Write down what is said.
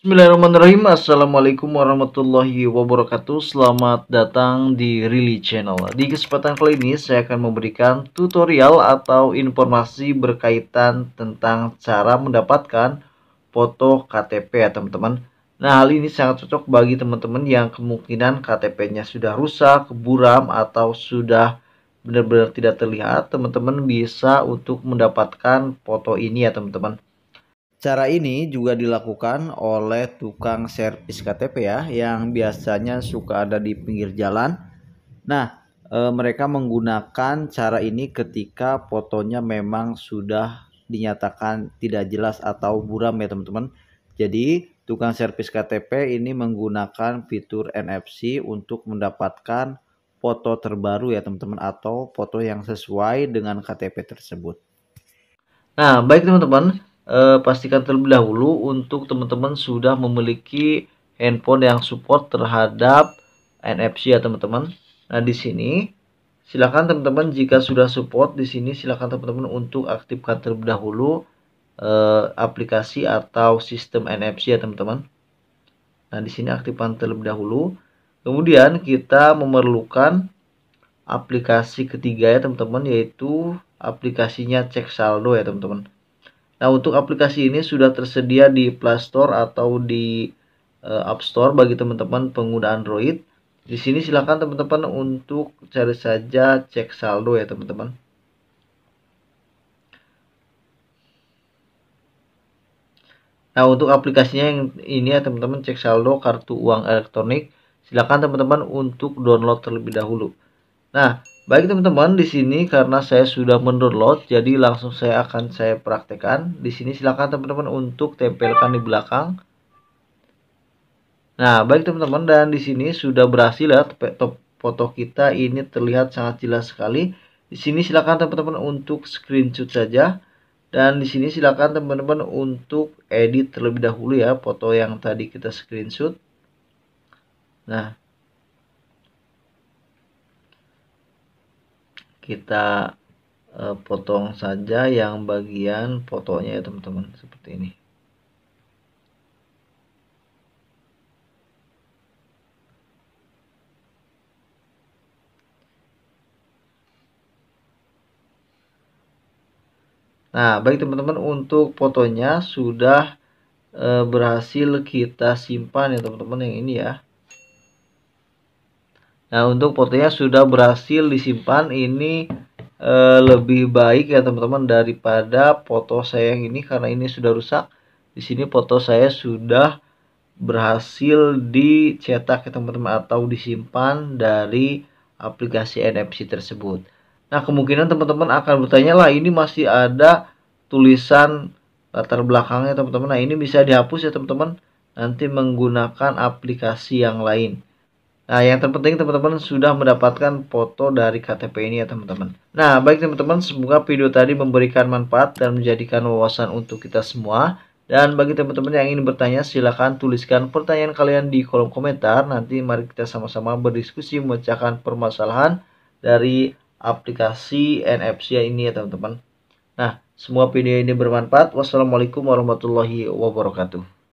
Bismillahirrahmanirrahim Assalamualaikum warahmatullahi wabarakatuh Selamat datang di Rili Channel Di kesempatan kali ini saya akan memberikan tutorial atau informasi berkaitan tentang cara mendapatkan foto KTP ya teman-teman Nah hal ini sangat cocok bagi teman-teman yang kemungkinan KTP-nya sudah rusak, buram atau sudah benar-benar tidak terlihat Teman-teman bisa untuk mendapatkan foto ini ya teman-teman Cara ini juga dilakukan oleh tukang servis KTP ya yang biasanya suka ada di pinggir jalan. Nah, e, mereka menggunakan cara ini ketika fotonya memang sudah dinyatakan tidak jelas atau buram ya teman-teman. Jadi, tukang servis KTP ini menggunakan fitur NFC untuk mendapatkan foto terbaru ya teman-teman atau foto yang sesuai dengan KTP tersebut. Nah, baik teman-teman, eh, pastikan terlebih dahulu untuk teman-teman sudah memiliki handphone yang support terhadap NFC ya teman-teman. Nah di sini silakan teman-teman jika sudah support di sini silakan teman-teman untuk aktifkan terlebih dahulu eh, aplikasi atau sistem NFC ya teman-teman. Nah di sini aktifkan terlebih dahulu. Kemudian kita memerlukan aplikasi ketiga ya teman-teman yaitu aplikasinya cek saldo ya teman-teman. Nah, untuk aplikasi ini sudah tersedia di Play Store atau di uh, App Store bagi teman-teman pengguna Android. Di sini silakan teman-teman untuk cari saja cek saldo ya, teman-teman. Nah, untuk aplikasinya yang ini ya, teman-teman cek saldo kartu uang elektronik. Silakan teman-teman untuk download terlebih dahulu. Nah, Baik teman-teman, di sini karena saya sudah mendownload, jadi langsung saya akan saya praktekkan. Di sini silakan teman-teman untuk tempelkan di belakang. Nah, baik teman-teman dan di sini sudah berhasil ya foto kita ini terlihat sangat jelas sekali. Di sini silakan teman-teman untuk screenshot saja dan di sini silakan teman-teman untuk edit terlebih dahulu ya foto yang tadi kita screenshot. Nah, kita uh, potong saja yang bagian fotonya ya teman-teman seperti ini Nah, baik teman-teman, untuk fotonya sudah e, berhasil kita simpan ya teman-teman yang ini ya. Nah untuk fotonya sudah berhasil disimpan ini e, lebih baik ya teman-teman daripada foto saya yang ini karena ini sudah rusak. Di sini foto saya sudah berhasil dicetak ya teman-teman atau disimpan dari aplikasi NFC tersebut. Nah kemungkinan teman-teman akan bertanya lah ini masih ada tulisan latar belakangnya teman-teman. Nah ini bisa dihapus ya teman-teman nanti menggunakan aplikasi yang lain. Nah, yang terpenting teman-teman sudah mendapatkan foto dari KTP ini ya teman-teman. Nah, baik teman-teman, semoga video tadi memberikan manfaat dan menjadikan wawasan untuk kita semua. Dan bagi teman-teman yang ingin bertanya, silahkan tuliskan pertanyaan kalian di kolom komentar. Nanti mari kita sama-sama berdiskusi memecahkan permasalahan dari aplikasi NFC ini ya teman-teman. Nah, semua video ini bermanfaat. Wassalamualaikum warahmatullahi wabarakatuh.